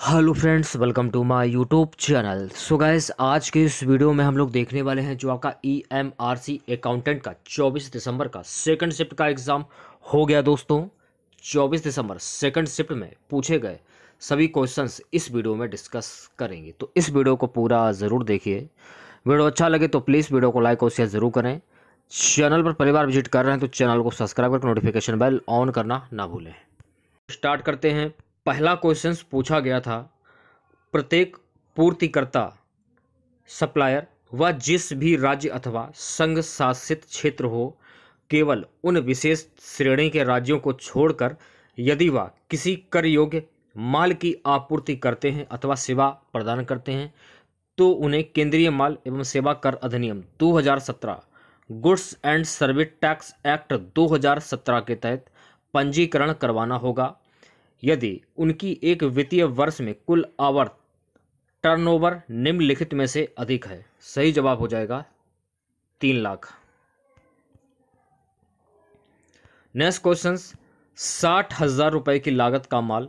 hello friends welcome to my YouTube channel so guys आज के इस वीडियो में हम लोग देखने वाले हैं जो आपका E M R C accountant का 24 दिसंबर का सेकंड शिफ्ट का एग्ज़ाम हो गया दोस्तों 24 दिसंबर सेकंड शिफ्ट में पूछे गए सभी क्वेश्चंस इस वीडियो में डिस्कस करेंगे तो इस वीडियो को पूरा ज़रूर देखिए वीडियो अच्छा लगे तो प्लीज़ वीडियो को लाइक और शेयर ज़रूर करें चैनल पर पहली बार विजिट कर रहे हैं तो चैनल को सब्सक्राइब करके नोटिफिकेशन बेल ऑन करना ना भूलें स्टार्ट करते हैं पहला क्वेश्चन पूछा गया था प्रत्येक पूर्तिकर्ता सप्लायर व जिस भी राज्य अथवा संघ शासित क्षेत्र हो केवल उन विशेष श्रेणी के राज्यों को छोड़कर यदि वह किसी कर योग्य माल की आपूर्ति करते हैं अथवा सेवा प्रदान करते हैं तो उन्हें केंद्रीय माल एवं सेवा कर अधिनियम 2017 goods and service tax act 2017 के तहत पंजीकरण करवाना होगा यदि उनकी एक वित्तीय वर्ष में कुल आवर्त टर्नओवर निम्नलिखित में से अधिक है सही जवाब हो जाएगा तीन लाख नेक्स्ट क्वेश्चन साठ हजार रुपए की लागत का माल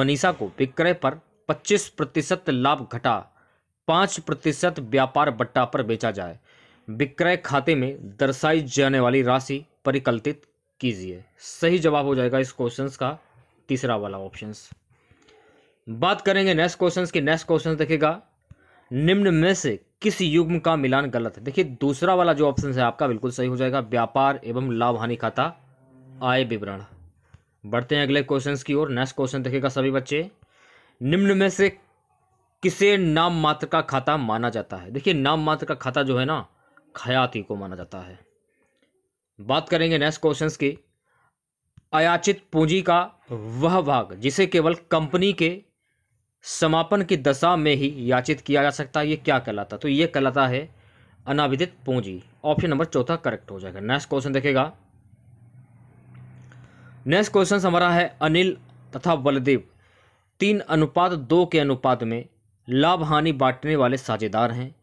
मनीषा को विक्रय पर पच्चीस प्रतिशत लाभ घटा पांच प्रतिशत व्यापार बट्टा पर बेचा जाए विक्रय खाते में दर्शाई जाने वाली राशि परिकल्पित कीजिए सही जवाब हो जाएगा इस क्वेश्चन का तीसरा वाला ऑप्शन बात करेंगे नेक्स्ट क्वेश्चन की नेक्स्ट क्वेश्चन देखेगा निम्न में से किस युग्म का मिलान गलत है देखिए दूसरा वाला जो ऑप्शन है आपका बिल्कुल सही हो जाएगा व्यापार एवं लाभ हानि खाता आय विवरण बढ़ते हैं अगले क्वेश्चन की ओर नेक्स्ट क्वेश्चन देखेगा सभी बच्चे निम्न में से किसे नाम मात्र का खाता माना जाता है देखिए नाम मात्र का खाता जो है ना खयाती को माना जाता है बात करेंगे नेक्स्ट क्वेश्चन की आयाचित पूंजी का वह भाग जिसे केवल कंपनी के समापन की दशा में ही याचित किया जा सकता है ये क्या कहलाता तो ये कहलाता है अनाविदित पूंजी ऑप्शन नंबर चौथा करेक्ट हो जाएगा नेक्स्ट क्वेश्चन देखेगा नेक्स्ट क्वेश्चन हमारा है अनिल तथा बलदेव तीन अनुपात दो के अनुपात में लाभ हानि बांटने वाले साझेदार हैं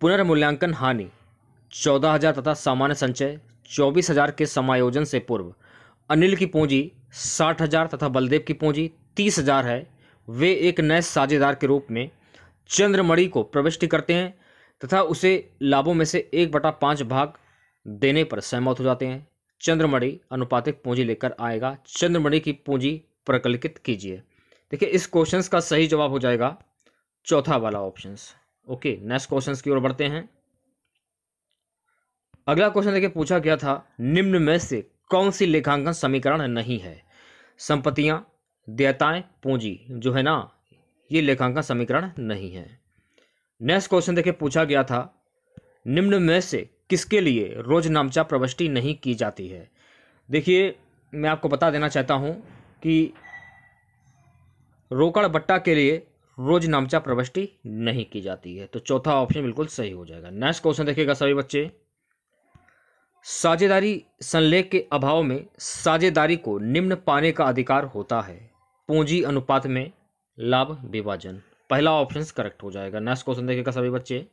पुनर्मूल्यांकन हानि चौदह हजार तथा सामान्य संचय चौबीस हजार के समायोजन से पूर्व अनिल की पूंजी साठ हजार तथा बलदेव की पूंजी तीस हजार है वे एक नए साझेदार के रूप में चंद्रमणि को प्रविष्टि करते हैं तथा उसे लाभों में से एक बटा पाँच भाग देने पर सहमत हो जाते हैं चंद्रमणि अनुपातिक पूंजी लेकर आएगा चंद्रमणि की पूंजी प्रकल्पित कीजिए देखिए इस क्वेश्चन का सही जवाब हो जाएगा चौथा वाला ऑप्शन ओके नेक्स्ट क्वेश्चन की ओर बढ़ते हैं अगला क्वेश्चन देखिए पूछा गया था निम्न में से कौन सी लेखांकन समीकरण नहीं है संपत्तियां देयताएं पूंजी जो है ना ये लेखांकन समीकरण नहीं है नेक्स्ट क्वेश्चन देखिए पूछा गया था निम्न में से किसके लिए रोज नामचा प्रविष्टि नहीं की जाती है देखिए मैं आपको बता देना चाहता हूँ कि रोकड़ बट्टा के लिए रोज नामचा प्रविष्टि नहीं की जाती है तो चौथा ऑप्शन बिल्कुल सही हो जाएगा नेक्स्ट क्वेश्चन देखिएगा सभी बच्चे साझेदारी संलेख के अभाव में साझेदारी को निम्न पाने का अधिकार होता है पूंजी अनुपात में लाभ विभाजन पहला ऑप्शन करेक्ट हो जाएगा नेक्स्ट क्वेश्चन देखिएगा सभी बच्चे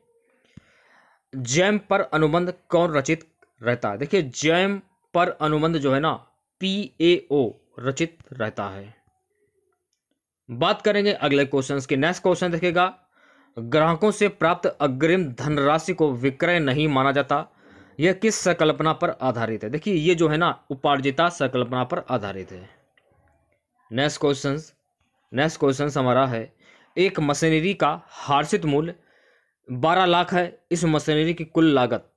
जैम पर अनुबंध कौन रचित रहता है देखिए जैम पर अनुबंध जो है ना पी ए ओ रचित रहता है बात करेंगे अगले क्वेश्चन के नेक्स्ट क्वेश्चन देखिएगा ग्राहकों से प्राप्त अग्रिम धनराशि को विक्रय नहीं माना जाता यह किस संकल्पना पर आधारित है देखिए ये जो है ना उपार्जिता संकल्पना पर आधारित है नेक्स्ट क्वेश्चन नेक्स्ट क्वेश्चन हमारा है एक मशीनरी का हार्षित मूल्य बारह लाख है इस मशीनरी की कुल लागत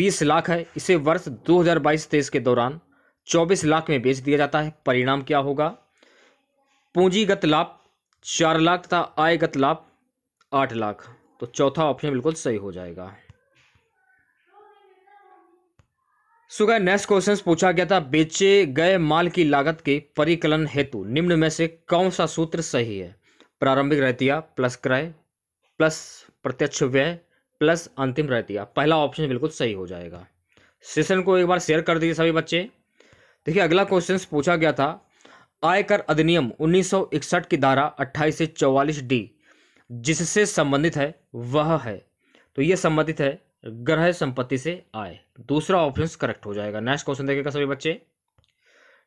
बीस लाख है इसे वर्ष दो हज़ार बाईस तेईस के दौरान चौबीस लाख में बेच दिया जाता है परिणाम क्या होगा पूंजीगत लाभ चार लाख तथा आयगत लाभ आठ लाख तो चौथा ऑप्शन बिल्कुल सही हो जाएगा सो गए नेक्स्ट क्वेश्चन पूछा गया था बेचे गए माल की लागत के परिकलन हेतु निम्न में से कौन सा सूत्र सही है प्रारंभिक रहतिया प्लस क्रय प्लस प्रत्यक्ष व्यय प्लस अंतिम रहतिया पहला ऑप्शन बिल्कुल सही हो जाएगा सेशन को एक बार शेयर कर दीजिए सभी बच्चे देखिए अगला क्वेश्चन पूछा गया था आयकर अधिनियम 1961 की धारा अट्ठाईस से चौवालीस डी जिससे संबंधित है वह है तो यह संबंधित है ग्रह संपत्ति से आए दूसरा ऑप्शन करेक्ट हो जाएगा नेक्स्ट क्वेश्चन देखेगा सभी बच्चे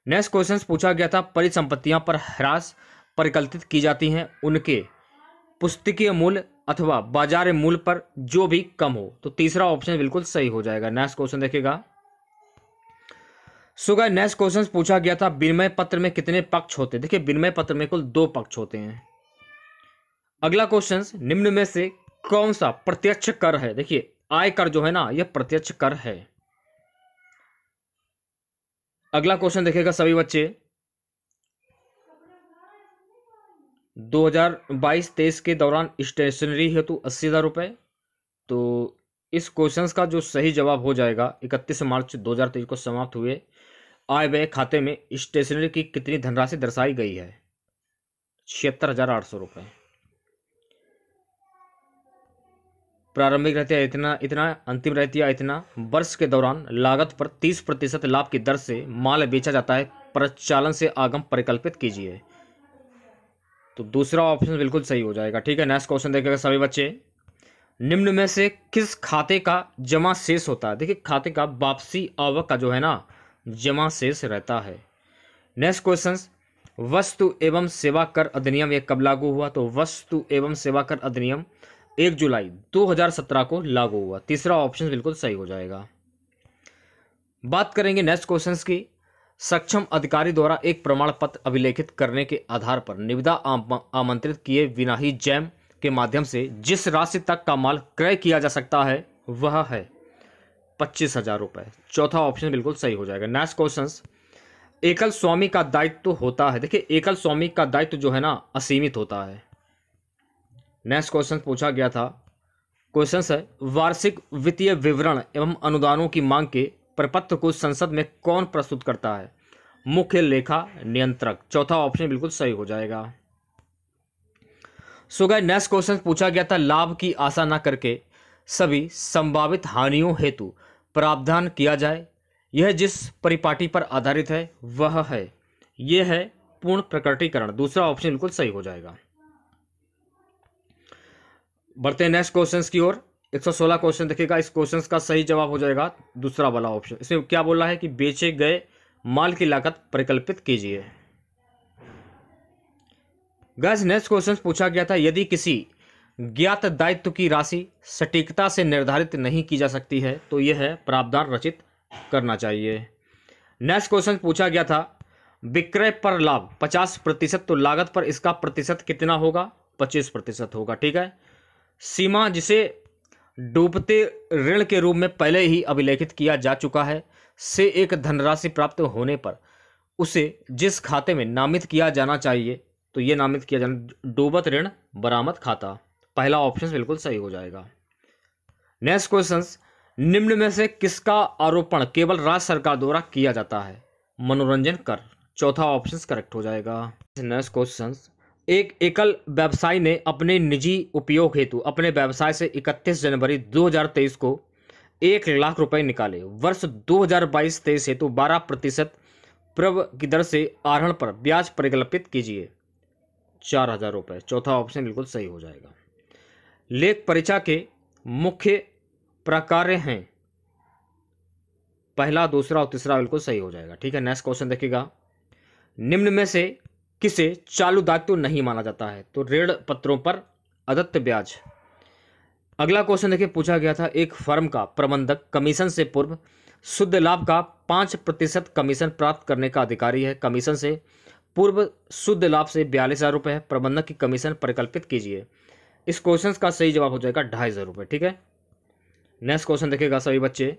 नेक्स्ट क्वेश्चन पूछा गया था परिसंपत्तियां पर ह्रास परिकल्पित की जाती हैं उनके पुस्तकीय मूल्य अथवा बाजार मूल्य पर जो भी कम हो तो तीसरा ऑप्शन बिल्कुल सही हो जाएगा नेक्स्ट क्वेश्चन देखेगा सुगर नेक्स्ट क्वेश्चन पूछा गया था विनिमय पत्र में कितने पक्ष होते हैं देखिए विनिमय पत्र में कुल दो पक्ष होते हैं अगला क्वेश्चन निम्न में से कौन सा प्रत्यक्ष कर है देखिए आय कर जो है ना यह प्रत्यक्ष कर है अगला क्वेश्चन देखेगा सभी बच्चे 2022-23 के दौरान स्टेशनरी हेतु अस्सी हज़ार रुपए तो इस क्वेश्चन का जो सही जवाब हो जाएगा 31 मार्च 2023 को समाप्त हुए आय व्यय खाते में स्टेशनरी की कितनी धनराशि दर्शाई गई है छिहत्तर हज़ार आठ सौ रुपये प्रारंभिक है इतना इतना अंतिम है इतना वर्ष के दौरान लागत पर तीस प्रतिशत लाभ की दर से माल बेचा जाता है प्रचालन से आगम परिकल्पित कीजिए तो दूसरा ऑप्शन बिल्कुल सही हो जाएगा ठीक है नेक्स्ट क्वेश्चन देखेगा सभी बच्चे निम्न में से किस खाते का जमा शेष होता है देखिए खाते का वापसी आवक का जो है ना जमा शेष रहता है नेक्स्ट क्वेश्चन वस्तु एवं सेवा कर अधिनियम ये कब लागू हुआ तो वस्तु एवं सेवा कर अधिनियम एक जुलाई 2017 को लागू हुआ तीसरा ऑप्शन बिल्कुल सही हो जाएगा बात करेंगे नेक्स्ट क्वेश्चन की सक्षम अधिकारी द्वारा एक प्रमाण पत्र अभिलेखित करने के आधार पर निविदा आमंत्रित किए बिना ही जैम के माध्यम से जिस राशि तक का माल क्रय किया जा सकता है वह है पच्चीस हजार रुपए चौथा ऑप्शन बिल्कुल सही हो जाएगा नेक्स्ट क्वेश्चन एकल स्वामी का दायित्व तो होता है देखिए एकल स्वामी का दायित्व तो जो है ना असीमित होता है नेक्स्ट क्वेश्चन पूछा गया था क्वेश्चन है वार्षिक वित्तीय विवरण एवं अनुदानों की मांग के प्रपत्र को संसद में कौन प्रस्तुत करता है मुख्य लेखा नियंत्रक चौथा ऑप्शन बिल्कुल सही हो जाएगा सो गए नेक्स्ट क्वेश्चन पूछा गया था लाभ की आशा ना करके सभी संभावित हानियों हेतु प्रावधान किया जाए यह जिस परिपाटी पर आधारित है वह है यह है पूर्ण प्रकटीकरण दूसरा ऑप्शन बिल्कुल सही हो जाएगा बढ़ते हैं नेक्स्ट क्वेश्चन की ओर 116 क्वेश्चन देखिएगा इस क्वेश्चन का सही जवाब हो जाएगा दूसरा वाला ऑप्शन इसमें क्या बोल रहा है कि बेचे गए माल की लागत परिकल्पित कीजिए गैस नेक्स्ट क्वेश्चन पूछा गया था यदि किसी ज्ञात दायित्व की राशि सटीकता से निर्धारित नहीं की जा सकती है तो यह है प्रावधान रचित करना चाहिए नेक्स्ट क्वेश्चन पूछा गया था विक्रय पर लाभ 50 प्रतिशत तो लागत पर इसका प्रतिशत कितना होगा 25 प्रतिशत होगा ठीक है सीमा जिसे डूबते ऋण के रूप में पहले ही अभिलेखित किया जा चुका है से एक धनराशि प्राप्त होने पर उसे जिस खाते में नामित किया जाना चाहिए तो ये नामित किया जाना डूबत ऋण बरामद खाता पहला ऑप्शन बिल्कुल सही हो जाएगा नेक्स्ट क्वेश्चन निम्न में से किसका आरोपण केवल राज्य सरकार द्वारा किया जाता है मनोरंजन कर चौथा ऑप्शन करेक्ट हो जाएगा नेक्स्ट क्वेश्चन एक एकल व्यवसायी ने अपने निजी उपयोग हेतु अपने व्यवसाय से 31 जनवरी 2023 को एक लाख रुपए निकाले वर्ष 2022-23 हेतु 12 प्रतिशत प्रव की दर से आरण पर ब्याज परिकल्पित कीजिए चार हजार रुपये चौथा ऑप्शन बिल्कुल सही हो जाएगा लेख परीक्षा के मुख्य प्रकार हैं पहला दूसरा और तीसरा बिल्कुल सही हो जाएगा ठीक है नेक्स्ट क्वेश्चन देखिएगा निम्न में से किसे चालू दायित्व तो नहीं माना जाता है तो ऋण पत्रों पर अदत्त ब्याज अगला क्वेश्चन देखिए पूछा गया था एक फर्म का प्रबंधक कमीशन से पूर्व शुद्ध लाभ का पांच प्रतिशत कमीशन प्राप्त करने का अधिकारी है कमीशन से पूर्व शुद्ध लाभ से बयालीस हज़ार रुपये है प्रबंधक की कमीशन परिकल्पित कीजिए इस क्वेश्चन का सही जवाब हो जाएगा ढाई हज़ार रुपये ठीक है नेक्स्ट क्वेश्चन देखिएगा सभी बच्चे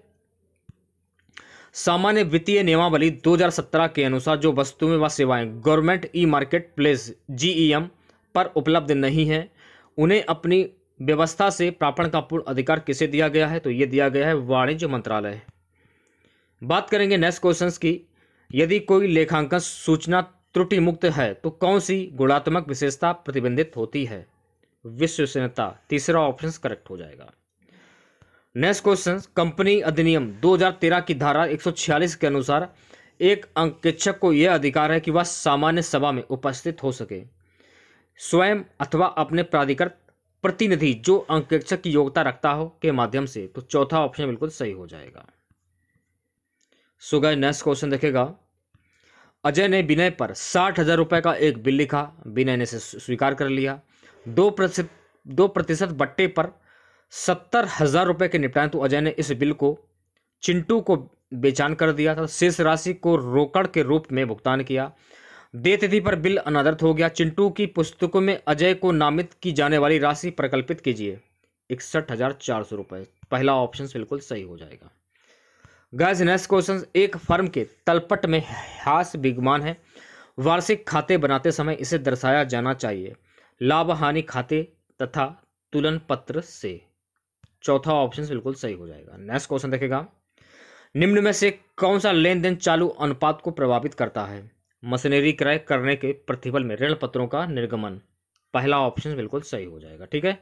सामान्य वित्तीय नियमावली 2017 के अनुसार जो वस्तुएं व सेवाएं गवर्नमेंट ई मार्केट प्लेस जी पर उपलब्ध नहीं हैं उन्हें अपनी व्यवस्था से प्रापण का पूर्ण अधिकार किसे दिया गया है तो ये दिया गया है वाणिज्य मंत्रालय बात करेंगे नेक्स्ट क्वेश्चन की यदि कोई लेखांकन सूचना त्रुटि मुक्त है तो कौन सी गुणात्मक विशेषता प्रतिबंधित होती है विश्वसनीयता तीसरा ऑप्शन करेक्ट हो जाएगा नेक्स्ट क्वेश्चन कंपनी अधिनियम 2013 की धारा 146 के अनुसार एक अंकेक्षक को यह अधिकार है कि वह सामान्य सभा में उपस्थित हो सके स्वयं अथवा अपने प्राधिकृत प्रतिनिधि जो अंकेक्षक की योग्यता रखता हो के माध्यम से तो चौथा ऑप्शन बिल्कुल सही हो जाएगा सो नेक्स्ट क्वेश्चन देखेगा अजय ने विनय पर साठ हजार रुपये का एक बिल लिखा विनय ने इसे स्वीकार कर लिया दो प्रतिशत दो प्रतिशत बट्टे पर सत्तर हज़ार रुपये के निपटाएं तो अजय ने इस बिल को चिंटू को बेचान कर दिया था शेष राशि को रोकड़ के रूप में भुगतान किया दे तिथि पर बिल अनादर्त हो गया चिंटू की पुस्तकों में अजय को नामित की जाने वाली राशि प्रकल्पित कीजिए इकसठ हज़ार चार सौ रुपये पहला ऑप्शन बिल्कुल सही हो जाएगा गैज नेक्स्ट क्वेश्चन एक फर्म के तलपट में हास विगमान है वार्षिक खाते बनाते समय इसे दर्शाया जाना चाहिए लाभ हानि खाते तथा तुलन पत्र से चौथा ऑप्शन बिल्कुल सही हो जाएगा नेक्स्ट क्वेश्चन देखेगा निम्न में से कौन सा लेन देन चालू अनुपात को प्रभावित करता है मशीनरी क्रय करने के प्रतिफल में ऋण पत्रों का निर्गमन पहला ऑप्शन बिल्कुल सही हो जाएगा ठीक है